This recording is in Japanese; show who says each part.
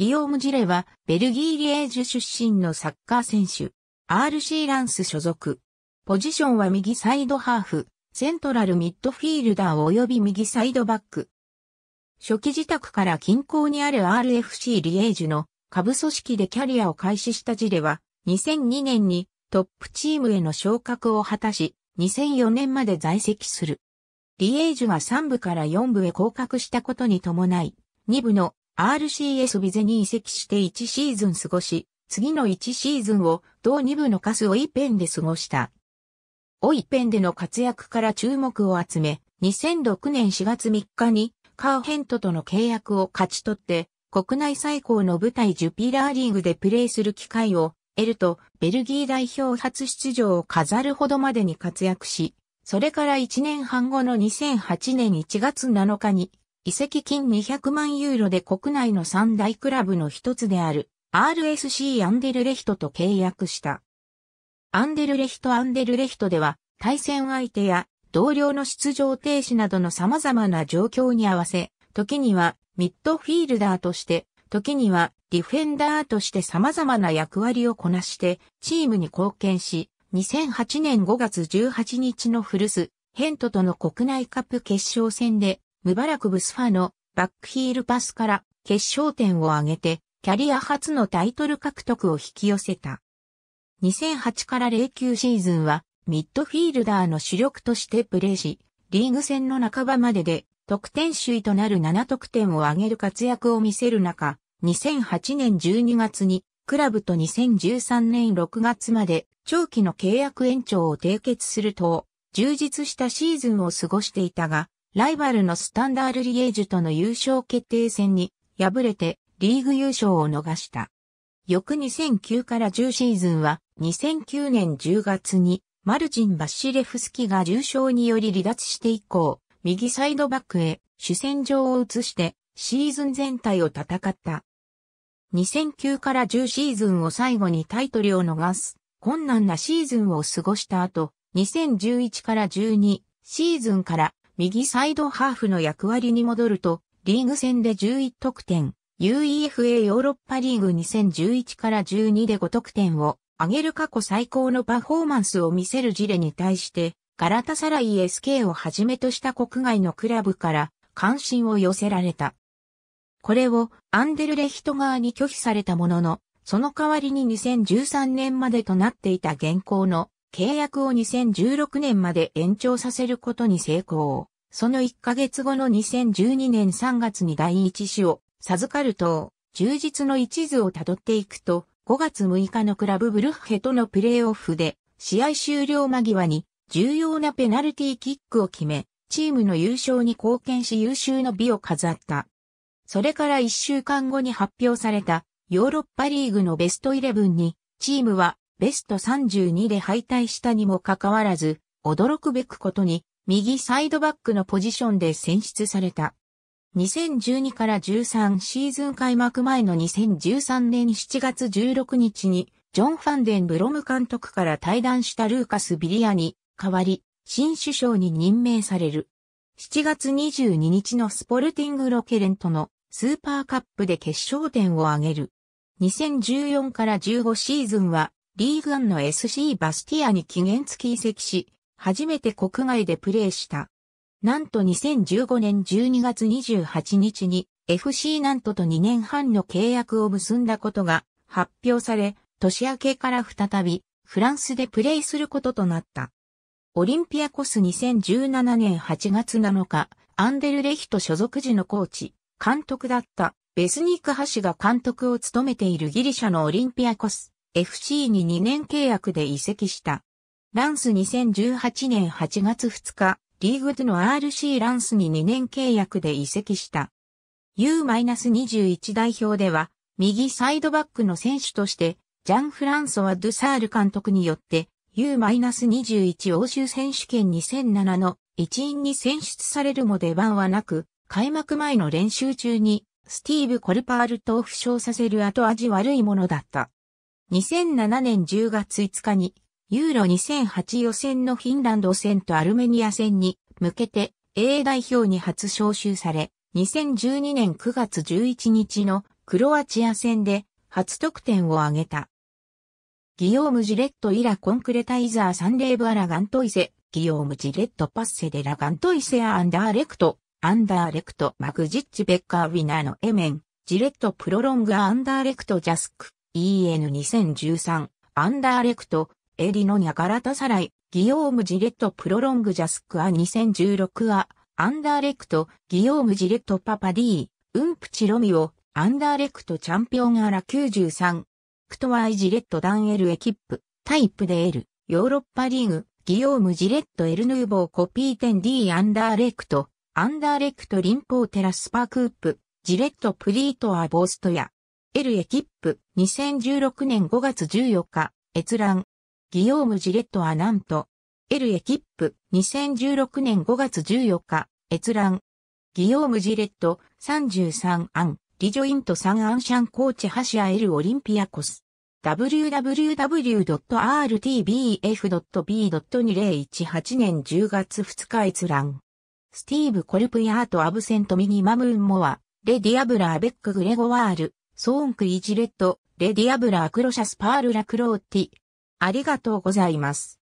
Speaker 1: ギオーム・ジレは、ベルギー・リエージュ出身のサッカー選手。RC ランス所属。ポジションは右サイドハーフ、セントラルミッドフィールダー及び右サイドバック。初期自宅から近郊にある RFC リエージュの下部組織でキャリアを開始したジレは、2002年にトップチームへの昇格を果たし、2004年まで在籍する。リエージュは3部から4部へ降格したことに伴い、2部の RCS ビゼに移籍して1シーズン過ごし、次の1シーズンを同2部のカスオイペンで過ごした。オイペンでの活躍から注目を集め、2006年4月3日にカーヘントとの契約を勝ち取って、国内最高の舞台ジュピラーリーグでプレーする機会を得ると、ベルギー代表初出場を飾るほどまでに活躍し、それから1年半後の2008年1月7日に遺跡金200万ユーロで国内の三大クラブの一つである RSC アンデルレヒトと契約した。アンデルレヒトアンデルレヒトでは対戦相手や同僚の出場停止などの様々な状況に合わせ、時にはミッドフィールダーとして、時にはディフェンダーとして様々な役割をこなしてチームに貢献し、2008年5月18日の古巣、ヘントとの国内カップ決勝戦でムバラク・ブスファのバックヒールパスから決勝点を挙げて、キャリア初のタイトル獲得を引き寄せた。2008から09シーズンは、ミッドフィールダーの主力としてプレーし、リーグ戦の半ばまでで得点首位となる7得点を挙げる活躍を見せる中、2008年12月にクラブと2013年6月まで長期の契約延長を締結すると、充実したシーズンを過ごしていたが、ライバルのスタンダール・リエージュとの優勝決定戦に敗れてリーグ優勝を逃した。翌2009から10シーズンは2009年10月にマルチン・バッシレフスキが重傷により離脱して以降、右サイドバックへ主戦場を移してシーズン全体を戦った。2009から10シーズンを最後にタイトルを逃す困難なシーズンを過ごした後、2011から12シーズンから右サイドハーフの役割に戻ると、リーグ戦で11得点、UEFA ヨーロッパリーグ2011から12で5得点を上げる過去最高のパフォーマンスを見せるジレに対して、ガラタサライ SK をはじめとした国外のクラブから関心を寄せられた。これをアンデルレヒト側に拒否されたものの、その代わりに2013年までとなっていた現行の契約を2016年まで延長させることに成功。その1ヶ月後の2012年3月に第一子を授かると、充実の一途をたどっていくと、5月6日のクラブブルッヘとのプレーオフで、試合終了間際に重要なペナルティーキックを決め、チームの優勝に貢献し優秀の美を飾った。それから1週間後に発表されたヨーロッパリーグのベスト11に、チームはベスト32で敗退したにもかかわらず、驚くべくことに右サイドバックのポジションで選出された。2012から13シーズン開幕前の2013年7月16日に、ジョン・ファンデン・ブロム監督から対談したルーカス・ビリアに代わり、新首相に任命される。7月22日のスポルティング・ロケレントのスーパーカップで決勝点を挙げる。2014から15シーズンは、リーグンの SC バスティアに期限付き移籍し、初めて国外でプレーした。なんと2015年12月28日に FC なんとと2年半の契約を結んだことが発表され、年明けから再びフランスでプレーすることとなった。オリンピアコス2017年8月7日、アンデルレヒト所属時のコーチ、監督だったベスニーク・ハシが監督を務めているギリシャのオリンピアコス FC に2年契約で移籍した。ランス2018年8月2日、リーグでの RC ランスに2年契約で移籍した。U-21 代表では、右サイドバックの選手として、ジャン・フランソワ・ドゥサール監督によって、U-21 欧州選手権2007の一員に選出されるも出番はなく、開幕前の練習中に、スティーブ・コルパールと負傷させる後味悪いものだった。2007年10月5日にユーロ2008予選のフィンランド戦とアルメニア戦に向けて A 代表に初招集され、2012年9月11日のクロアチア戦で初得点を挙げた。ギヨーム・ジレット・イラ・コンクレタイザー・サンレーブ・アラ・ガントイセ、ギヨーム・ジレット・パッセ・デ・ラ・ガントイセ・アンダーレクト、アンダーレクト・マグジッチ・ベッカー・ウィナーのエメン、ジレット・プロロング・アンダーレクト・ジャスク、EN2013、アンダーレクト、エリノニャガラタサライ、ギヨーム・ジレット・プロロング・ジャスクア2016ア、アンダーレクト、ギヨーム・ジレット・パパディー、ウンプチ・ロミオ、アンダーレクト・チャンピオン・アラ93、クトワイ・ジレット・ダンエル・エキップ、タイプで L、ヨーロッパリーグ、ギヨーム・ジレット・エル・ヌーボー・コピー点ィ・アンダーレクト、アンダーレクト・リンポー・テラス・パークープ、ジレット・プリート・ア・ボーストや、エル・エキップ、2016年5月14日、閲覧。ギヨーム・ジレット・アナント。エル・エキップ、2016年5月14日、閲覧。ギヨーム・ジレット、33アン、リジョイント・サン・アンシャン・コーチ・ハシア・エル・オリンピアコス。www.rtbf.b.2018 年10月2日閲覧。スティーブ・コルプヤート・アブセント・ミニ・マムーン・モア、レ・ディアブラ・アベック・グレゴワール、ソーンク・イジレット、レ・ディアブラ・アクロシャス・パール・ラ・クローティ、ありがとうございます。